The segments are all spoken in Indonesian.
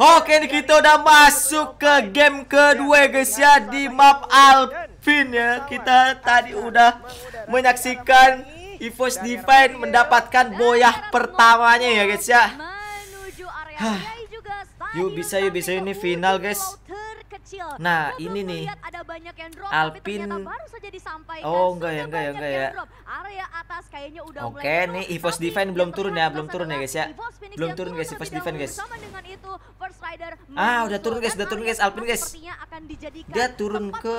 Oke ini kita udah masuk ke game kedua guys ya di map Alvin ya kita tadi udah menyaksikan Evos Divine mendapatkan boyah pertamanya ya guys ya. Yuk bisa yuk bisa ini final guys kecil. Nah, Gua ini nih. Ada banyak yang drop, Alpin. Tapi baru saja disampaikan. Oh, enggak ya, enggak ya, enggak ya. Area atas kayaknya udah Oke, okay, mulai nih Evos Divine belum turun ya, belum turun ya guys ya. Belum turun guys Evos Divine guys. Sama dengan itu First Rider. Ah, udah turun guys, udah turun guys Alpin guys. akan dijadikan Dia turun ke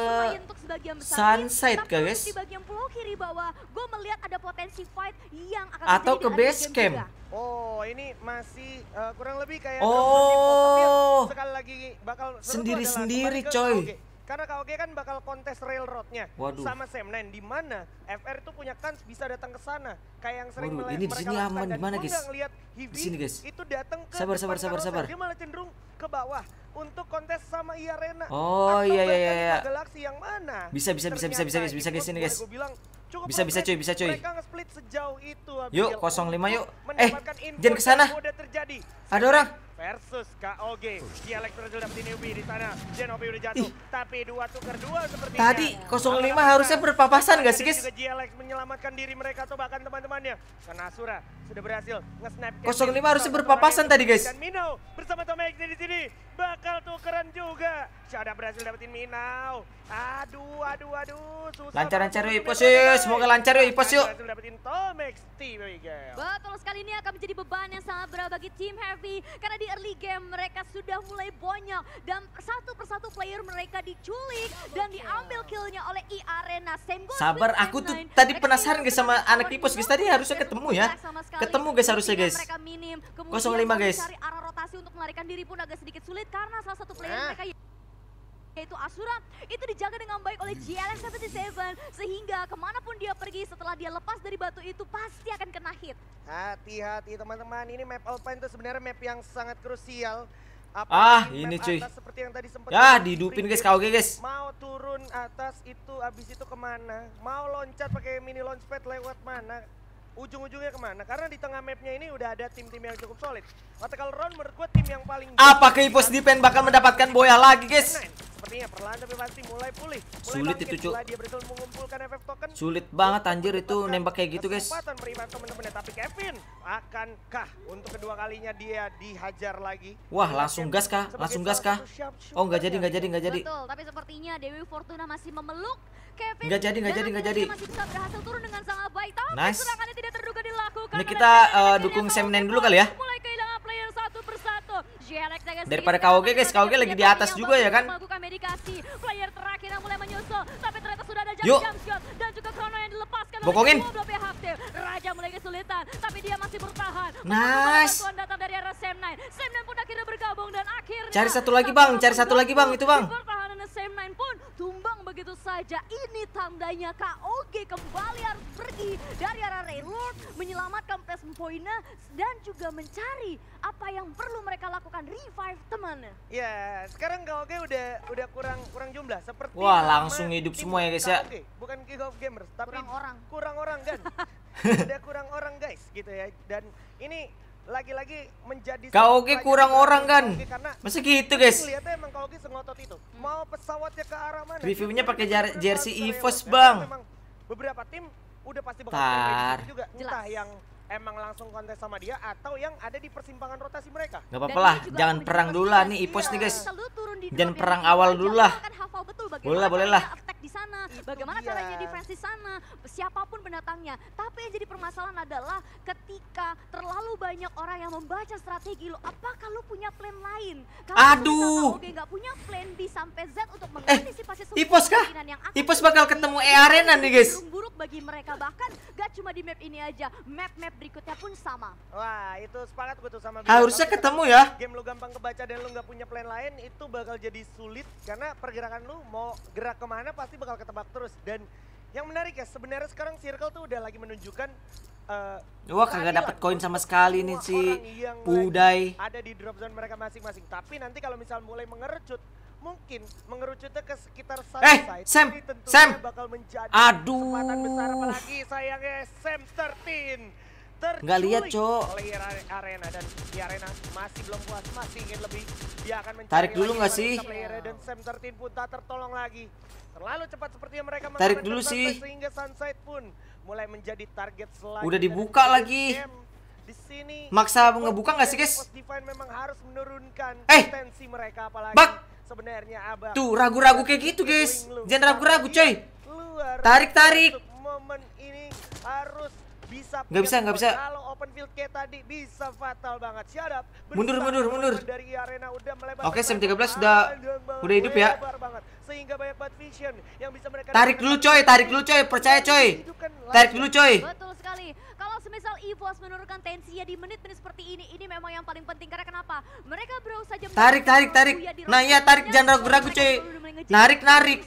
Sunset guys. Di bagian pulau kiri bawah, gue melihat ada potensi fight yang akan Atau ke base camp. Oh, ini masih uh, kurang lebih kayak Oh. Ya. Sekali lagi bakal sendiri-sendiri sendiri kan coy Kaoke. karena Kaoke kan bakal kontes railroadnya Waduh. sama Sam9 di mana FR itu punya kans bisa datang ke sana kayak yang sering Waduh, ini di sini aman di mana guys di sini guys itu datang ke sabar sabar sabar sabar dia malah cenderung ke bawah untuk kontes sama Iarena oh iya iya iya, iya. galaksi yang mana bisa bisa bisa bisa bisa guys bisa guys ini guys Cukup bisa bisa cuy bisa cuy sejauh itu yuk 05 yuk eh jangan kesana ada orang versus KOG. Dia Electro Virgil dapetin Yubi di sana. Genobi udah jatuh, Ih. tapi dua tukar dua seperti Tadi 05 harusnya berpapasan gak sih, guys? Juga menyelamatkan diri mereka atau bahkan teman-temannya. Karena Asura sudah berhasil nge-snap. 05 harusnya berpapasan tadi, guys. Dan Mino bersama Tomek di sini bakal tukeran juga. Syada berhasil dapetin Minau. Aduh, aduh, aduh. Susah Lancar-lancar yuk Ipos yuk. Semoga lancar yuk Ipos yuk. Berhasil dapetin Tomex Team Betul sekali ini akan menjadi beban yang sangat berat bagi tim Heavy. Karena di early game mereka sudah mulai bonyok. Dan satu persatu player mereka diculik. Dan diambil killnya oleh E Arena. Same Sabar, aku tuh tadi penasaran guys sama anak Ipos guys. Tadi harusnya ketemu ya. Ketemu guys harusnya guys. 05 guys. Cari Arah rotasi untuk melarikan diri pun agak sedikit sulit karena salah satu player eh. mereka yaitu Asura itu dijaga dengan baik oleh GLX77 sehingga kemanapun dia pergi setelah dia lepas dari batu itu pasti akan kena hit. Hati-hati teman-teman ini map Alpine itu sebenarnya map yang sangat krusial. Apa ah ini cuy. Seperti yang tadi sempat ya didupin guys kau guys. Mau turun atas itu abis itu kemana? Mau loncat pakai mini launchpad lewat mana? ujung-ujungnya kemana karena di tengah mapnya ini udah ada tim-tim yang cukup solid kalau Round menurut gue tim yang paling apa di Defense bakal mendapatkan boya lagi guys Ya, perlahan tapi pasti mulai pulih. Mulai Sulit itu, Cuk. Sulit banget anjir itu nembak kayak gitu, guys. Kesempatan tapi Kevin akankah untuk kedua kalinya dia dihajar lagi? Wah, langsung gas kah? Langsung gas kah? Oh, nggak jadi, nggak jadi, nggak jadi. Betul, tapi sepertinya Dewi Fortuna masih memeluk Kevin. Nggak jadi, nggak jadi, nggak jadi. Masih bisa berhasil turun dengan sangat baik. Tapi nice. serangannya tidak terduga dilakukan. Ini kita uh, dukung Semnen dulu kali ya. Mulai kehilangan player satu persatu. Daripada KOG guys, KOG lagi di atas juga ya kan? lagi. Player terakhir yang mulai menyusul, tapi ternyata sudah ada jam jam shot dan juga Chrono yang dilepaskan. Bokongin. Aktif. Raja mulai kesulitan, tapi dia masih bertahan. Nice. Tuan datang dari arah Sam Nine. Sam Nine pun akhirnya bergabung dan akhirnya. Cari satu lagi bang, cari satu lagi bang, itu bang. Bertahan Sam9 pun tumbang begitu saja. Ini tandanya KOG kembali harus pergi dari arah Raylord, menyelamatkan Plus Pointnya dan juga mencari apa yang perlu mereka lakukan revive temannya. Ya, sekarang KOG udah udah kurang kurang jumlah seperti Wah, langsung hidup semua ya guys ya. KOG. Bukan King of gamers, tapi kurang orang. Kurang orang kan. udah kurang orang guys gitu ya. Dan ini lagi-lagi menjadi Kau oke kurang orang kan? Masa gitu, guys. Hmm. Mau pesawatnya ke arah mana? Reviewnya pakai jersey Evos, Bang. Beberapa tim udah pasti bakal gitu juga. Entah yang emang langsung kontes sama dia atau yang ada di persimpangan rotasi mereka. Gak apa-apa lah, jangan perang dulu lah nih Ipos nih guys. Jangan perang awal dulu lah. Boleh lah, boleh lah di sana, Itu bagaimana dia. cara jadi di sana, siapapun pendatangnya. Tapi yang jadi permasalahan adalah ketika terlalu banyak orang yang membaca strategi lo, apakah lo punya plan lain? Kalo Aduh. Oke, nggak punya plan B sampai Z untuk eh, mengantisipasi eh, semua tipos kah? yang akan tipos bakal ketemu E arena nih guys. Buruk bagi mereka bahkan gak cuma di map ini aja, map-map berikutnya pun sama. Wah, itu sepakat betul tuh sama. Harusnya ketemu ya. Game lo gampang kebaca dan lo nggak punya plan lain itu bakal jadi sulit karena pergerakan lo mau gerak kemana pas pasti bakal ketebak terus. Dan yang menarik ya, sebenarnya sekarang Circle tuh udah lagi menunjukkan uh, Wah kagak dapat koin sama sekali nih si Pudai. Ada di drop zone mereka masing-masing. Tapi nanti kalau misal mulai mengerucut, mungkin mengerucutnya ke sekitar Eh, side, Sam, Sam. Bakal menjadi Aduh. besar apalagi Sam 13 Enggak Nggak lihat, Cok. arena dan di arena masih belum puas, masih ingin lebih. Dia akan mencari Tarik dulu nggak sih? Dan Sam 13 pun tak tertolong lagi. Terlalu cepat seperti yang mereka Tarik dulu sih. Sehingga Sunset pun mulai menjadi target selagi Udah dibuka lagi. Di sini maksa ngebuka nggak sih, guys? memang harus menurunkan eh. potensi mereka apalagi Bak. sebenarnya abang. Tuh, ragu-ragu kayak gitu, guys. Jangan ragu-ragu, coy. Tarik-tarik. Momen ini harus bisa Nggak bisa, nggak bisa. Kalau open field kayak tadi bisa fatal banget. Syarap mundur mundur mundur. Dari arena udah melebar. Oke, okay, 13 udah udah hidup ya. Banget. Sehingga banyak bad vision yang bisa mereka Tarik dulu coy, tarik dulu coy, percaya iya, coy. Kan tarik dulu coy. Betul sekali. Kalau semisal EVOS menurunkan tensi ya di menit-menit seperti ini, ini memang yang paling penting karena kenapa? Mereka bro saja Tarik, tarik, tarik. Ya nah, iya tarik jangan ragu-ragu coy. Narik, narik.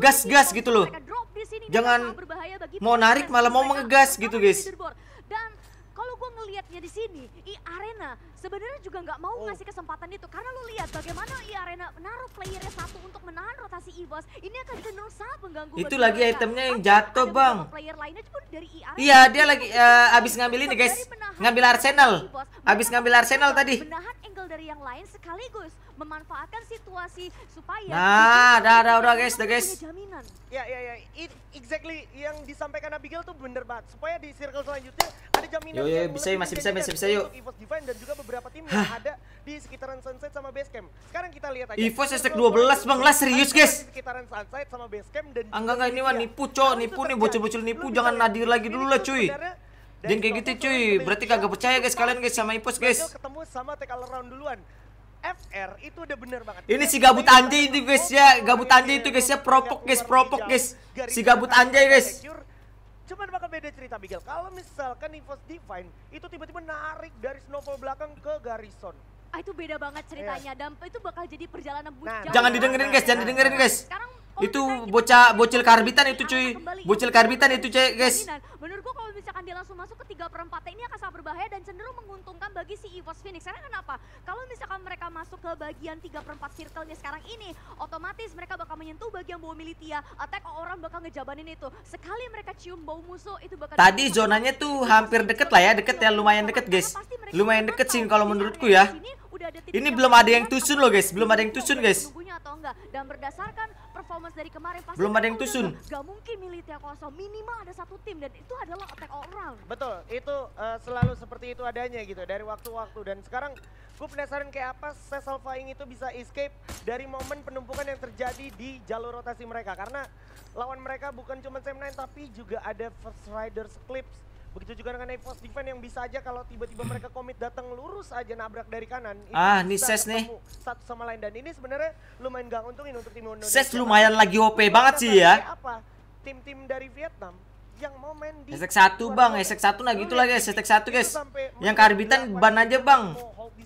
Gas, gas gitu loh. Jangan mau narik malah mau mengegas gitu guys lihatnya di sini, i Arena sebenarnya juga nggak mau oh. ngasih kesempatan itu karena lu lihat bagaimana i Arena menaruh playernya satu untuk menahan rotasi e Ini akan cenderung sangat mengganggu. Itu lagi mereka. itemnya yang jatuh, Bang. Player lainnya cuma dari i Arena. Iya, dia lagi uh, abis ngambil ini, guys. Ngambil Arsenal. Abis ngambil Arsenal tadi. Menahan angle dari yang lain sekaligus memanfaatkan situasi supaya Nah, dah dah udah guys, udah guys. Ya ya ya, It, exactly yang disampaikan Abigail tuh bener banget. Supaya di circle selanjutnya ada jaminan. Yo yo, bisa ya, masih bisa masih bisa yuk. dan juga beberapa tim yang ada di sekitaran Sunset sama Base Camp. Sekarang kita lihat aja. Evos hashtag 12 Bang, lah serius guys. Di sekitaran Sunset sama dan ah, Enggak enggak ini mah nipu, cow Nipu nih bocil-bocil nipu, jangan nadir lagi dulu lah, cuy. Dan kayak gitu cuy, berarti kagak percaya guys kalian guys sama Ivo guys. Ketemu sama Round duluan. FR itu udah bener banget. Ini si gabut anjay itu guys ya, gabut anjay itu guys ya, propok guys, propok guys. Si gabut anjay guys. Cuman bakal beda cerita Bigel Kalau misalkan Nivos Divine itu tiba-tiba narik dari Snowfall belakang ke Garrison. Ah itu beda banget ceritanya. Yeah. Dan itu bakal jadi perjalanan nah, Jangan nah, didengerin nah, guys, jangan nah. didengerin guys. Sekarang Oh, itu bocah bocil karbitan itu cuy bocil karbitan itu cuy guys menurutku kalau misalkan dia langsung masuk ke tiga perempat ini akan sangat berbahaya dan cenderung menguntungkan bagi si Evos Phoenix karena kenapa kalau misalkan mereka masuk ke bagian tiga perempat circle-nya sekarang ini otomatis mereka bakal menyentuh bagian bau militia attack orang bakal ngejabanin itu sekali mereka cium bau musuh itu bakal tadi zonanya tuh hampir deket lah ya deket ya lumayan deket guys lumayan deket sih kalau menurutku ya ini belum ada yang tusun loh guys belum ada yang tusun guys dan berdasarkan performance dari kemarin pasti belum ada yang tusun. Gak mungkin militer kosong, minimal ada satu tim dan itu adalah attack orang. Betul, itu uh, selalu seperti itu adanya gitu dari waktu-waktu dan sekarang gue penasaran kayak apa Cecil Flying itu bisa escape dari momen penumpukan yang terjadi di jalur rotasi mereka karena lawan mereka bukan cuma Sam 9 tapi juga ada First Riders Clips Begitu juga dengan Evos Defense yang bisa aja kalau tiba-tiba hmm. mereka komit datang lurus aja nabrak dari kanan. Ah, ini Ses nih. Satu sama lain dan ini sebenarnya lumayan gak untungin untuk tim Indonesia. Ses lumayan lagi OP banget sih ya. Apa? Tim-tim dari Vietnam yang mau main di Esek 1 Bang, Esek 1 nah gitu lagi iya, Esek 1 guys. Yang karbitan ban aja Bang.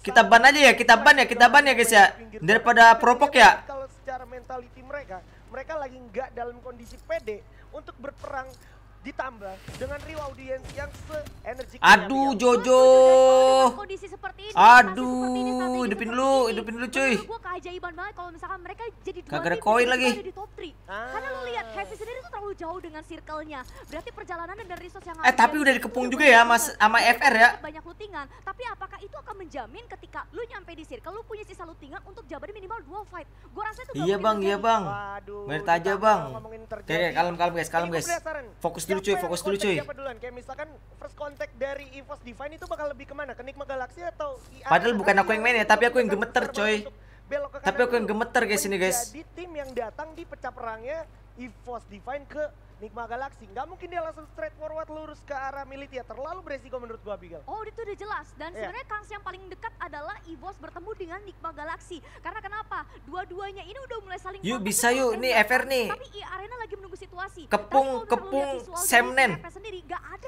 Kita ban aja ya, kita ban ya, kita ban ya guys ya. Daripada propok ya. Kalau secara mentality mereka, mereka lagi nggak dalam kondisi pede untuk berperang ditambah dengan Rio audiens yang seenergik aduh Jojo kondisi seperti ini aduh hidupin dulu hidupin dulu cuy gua keajaiban banget kalau misalkan mereka jadi dua Kagak ada koin lagi di top 3 ah. karena lu lihat ah. Hesi sendiri tuh terlalu jauh dengan circle-nya berarti perjalanan dan resource yang eh tapi udah dikepung juga ya mas sama FR ya banyak lootingan tapi apakah itu akan menjamin ketika lu nyampe di circle lu punya sisa lootingan untuk jabarin minimal dua fight gua rasa itu iya bang iya bang Merit aja bang Oke, kalem kalem guys kalem guys fokus dulu cuy, fokus dulu cuy. duluan? Kayak misalkan first contact dari EVOS Divine itu bakal lebih kemana? Ke Nikma Galaxy atau IA? Padahal bukan aku yang main ya, tapi aku yang gemeter coy. Tapi aku yang gemeter guys ini guys. Jadi tim yang datang di pecah perangnya EVOS Divine ke Nikma Galaxy. Nggak mungkin dia langsung straight forward lurus ke arah Militia. Ya. Terlalu beresiko menurut gua, Abigail. Oh, itu udah jelas. Dan yeah. sebenarnya kans yang paling dekat adalah Evos bertemu dengan Nikma Galaxy. Karena kenapa? Dua-duanya ini udah mulai saling... Yuk, bisa yuk. Nih, FR nih. Tapi Arena lagi menunggu situasi. Kepung, kepung, Semnen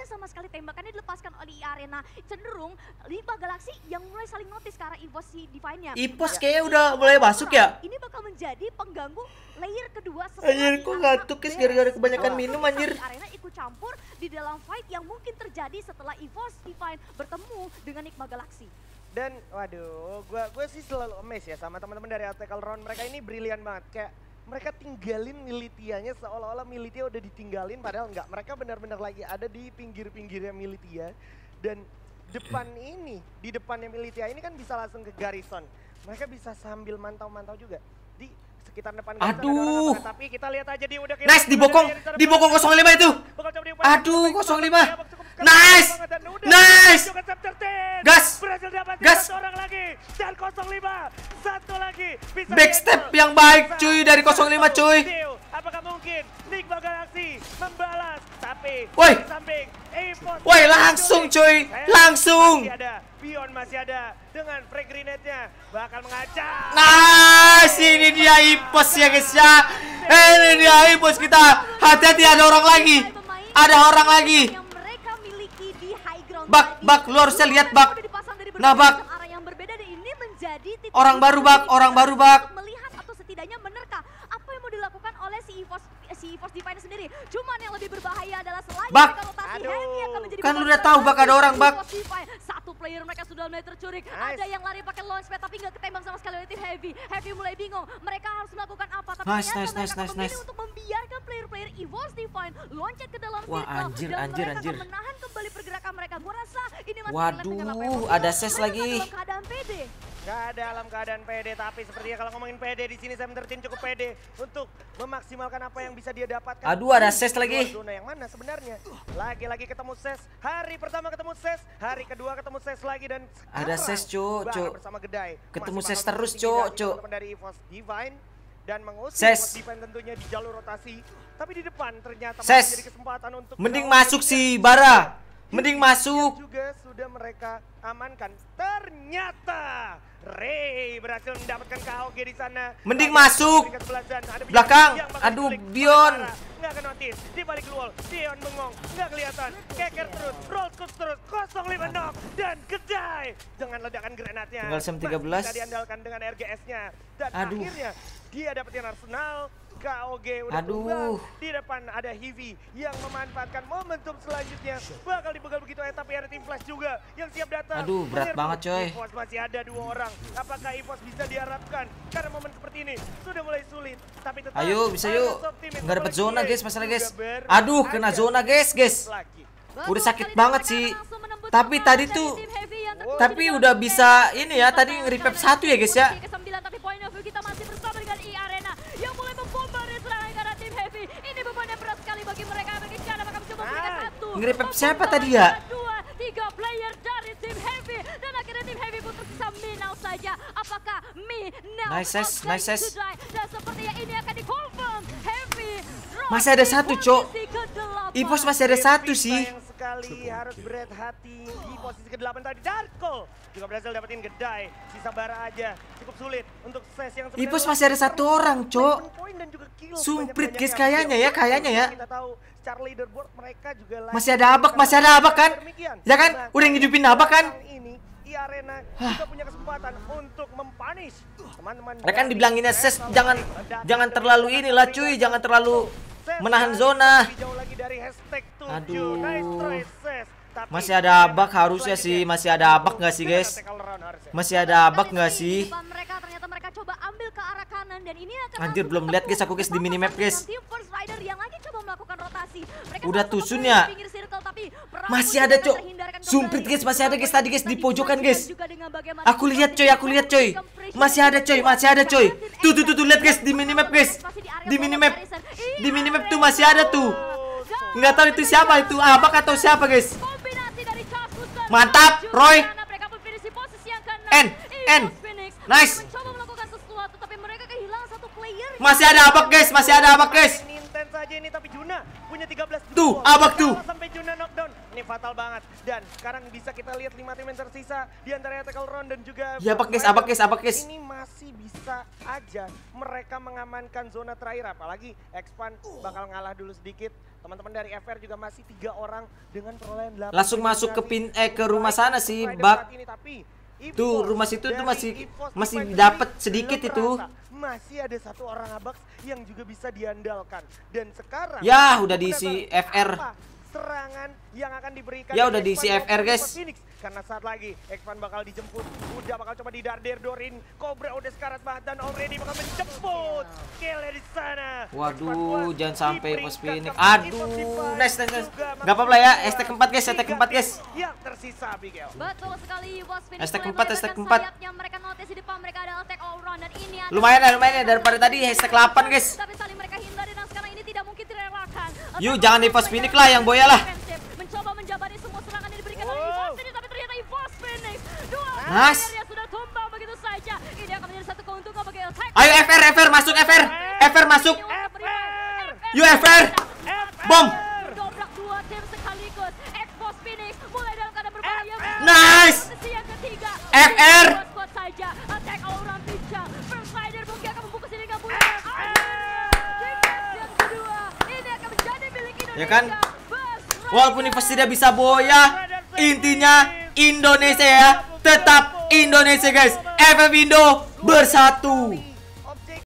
ada iya, sama sekali tembakannya dilepaskan oleh arena cenderung lima galaksi yang mulai saling notice karena Evos si Divine-nya. Ipos iya. kayaknya udah mulai nah, masuk ya. Ini bakal menjadi pengganggu layer kedua setelah Anjir, kok ngantuk guys gara-gara kebanyakan oh, minum anjir. Arena ikut campur di dalam fight yang mungkin terjadi setelah Evos Divine bertemu dengan Nikma Galaxy. Dan waduh, gue gue sih selalu amazed ya sama teman-teman dari Attack Round mereka ini brilian banget kayak mereka tinggalin Militianya seolah-olah Militia udah ditinggalin padahal enggak. Mereka benar-benar lagi ada di pinggir-pinggirnya Militia dan depan ini, di depannya Militia ini kan bisa langsung ke Garrison. Mereka bisa sambil mantau-mantau juga sekitar depan Aduh. Orang, tapi kita lihat aja dia udah Nice di bokong, di bokong 05 itu. Aduh, 05. Nice. Nice. Gas. Gas. Satu lagi. Bisa Back step yang baik cuy dari 05 cuy. Apakah mungkin Nick Bagalaksi membalas Woi. Woi, langsung cuy. Langsung. Pion masih ada dengan frag grenade-nya bakal mengacak. Nah, ini dia ipos ya guys ya. Eh, ini dia ipos kita. Hati-hati ada orang lagi. Ada orang lagi. Bak, bak, lu harusnya lihat bak. Nah, bak. Orang baru bak, orang baru bak. Force Divine sendiri. Cuman yang lebih berbahaya adalah selain bak. mereka rotasi Aduh. Hemi akan menjadi Kan udah tahu bak ada orang bak. Satu player mereka sudah mulai tercurik. Nice. Ada yang lari pakai launchpad tapi nggak ketembak sama sekali oleh tim Heavy. Heavy mulai bingung. Mereka harus melakukan apa? Tapi nice, nice, nice, nice, nice. untuk membiarkan player-player Evolve Divine loncat ke dalam Wah, circle. Anjir, dan anjir, anjir. menahan kembali pergerakan mereka. Gua rasa ini masih Waduh, ada ses lagi. Dalam keadaan pede. Gak dalam keadaan pede, tapi sepertinya kalau ngomongin pede di sini saya menertin cukup pede untuk memaksimalkan apa yang bisa dia dapatkan. Aduh, ada ses lagi. Zona yang mana sebenarnya? Lagi-lagi ketemu ses. Hari pertama ketemu ses, hari kedua ketemu ses lagi dan ada ses, Cuk, Cuk. Bersama Gedai. Ketemu ses terus, Cuk, Cuk. Dari Evos Divine dan mengusir ses. Evos tentunya di jalur rotasi, tapi di depan ternyata ses. menjadi kesempatan untuk Mending masuk si Bara. Mending masuk. Juga sudah mereka amankan. Ternyata Ray berhasil mendapatkan KOG di sana. Mending masuk. Belakang. Aduh, Bion. Nggak notis Di balik wall. Bion bengong. Nggak kelihatan. Keker terus. Roll scoop terus. 05 knock. Dan kedai. Dengan ledakan granatnya. Tinggal 13. Masih bisa diandalkan dengan RGS-nya. Dan Aduh. akhirnya dia dapetin Arsenal. KOG udah Aduh. Di depan ada Hivi yang memanfaatkan momentum selanjutnya. Bakal dibegal begitu aja eh, tapi ada tim Flash juga yang siap datang. Aduh, berat Menyerbu. banget coy. Evos masih ada dua orang. Apakah Evos bisa diharapkan? Karena momen seperti ini sudah mulai sulit. Tapi tetap Ayo, bisa yuk. Enggak dapat zona, guys, masalah, guys. Aduh, kena zona, guys, guys. Udah sakit banget sih. Tapi tadi tuh oh. tapi udah bisa ini ya tadi nge satu ya guys ya. ngerepep siapa tadi ya? tiga player dari tim Heavy dan akhirnya tim Heavy pun tersisa Minau saja. Apakah Minau nice, nice, nice, nice. dan sepertinya ini akan di confirm Heavy masih ada satu, Cok. Ipos masih ada satu sih kali harus berat hati di posisi ke-8 tadi. Darko juga berhasil dapetin gedai, sisa bara aja. Cukup sulit untuk ses yang sebenarnya. masih ada satu orang, Cok. Sumprit guys kayaknya ya, kayaknya ya. Kita tahu secara leaderboard mereka juga Masih ada abak, masih ada abak kan? Ya kan? Nah, Udah ngidupin abak kan? arena kita punya kesempatan untuk teman-teman. Mereka kan dibilangin ses jangan jangan terlalu inilah cuy, jangan terlalu menahan zona. Jauh lagi dari hashtag Aduh. Masih ada bug harusnya sih, masih ada bug nggak sih guys? Masih ada nah, bug nggak sih? coba Anjir belum lihat guys aku guys di minimap guys. Udah tusun ya. Masih ada cok. Sumpit guys masih ada guys tadi guys di pojokan guys. Aku lihat coy aku lihat coy. Masih ada coy masih ada coy. Tuh tuh tuh, tuh lihat guys di minimap guys. Di minimap. Di minimap iya, tuh masih ada tuh. Nggak tahu itu siapa itu abak atau siapa guys. Mantap, Roy. N, N, nice. Masih ada abak guys, masih ada abak guys. Tuh, abak tuh fatal banget. Dan sekarang bisa kita lihat lima tim yang tersisa di antaranya Tackle Round dan juga Ya Abakis, Abakis, Abakis. Ini masih bisa aja mereka mengamankan zona terakhir apalagi expand bakal ngalah dulu sedikit. Teman-teman dari FR juga masih tiga orang dengan perolehan 8. Langsung masuk ke pin eh ke rumah sana sih, Bak. Ini, tapi tuh rumah situ tuh masih masih dapat sedikit itu masih ada satu orang abak yang juga bisa diandalkan dan sekarang ya udah diisi FR apa serangan yang akan diberikan ya udah di CFR guys Phoenix. karena saat lagi Ekvan bakal dijemput udah bakal coba didardir Dorin Cobra udah sekarat banget dan already bakal menjemput Kill di sana waduh jangan sampai Pos Phoenix aduh nice nice Enggak gak apa-apa ya hashtag keempat guys hashtag keempat guys yang tersisa Abigail betul sekali Pos Phoenix hashtag keempat hashtag keempat mereka notice di depan mereka ada attack all round dan ini lumayan lah, lumayan ya daripada tadi hashtag 8 guys tapi saling mereka Yuk jangan pos Phoenix lah yang boya lah. Mas. Ayo FR FR masuk FR. FR masuk. Yuk FR. Bom. Nice. FR. ya kan walaupun Nivas tidak bisa boya intinya Indonesia ya tetap Indonesia guys FF Indo bersatu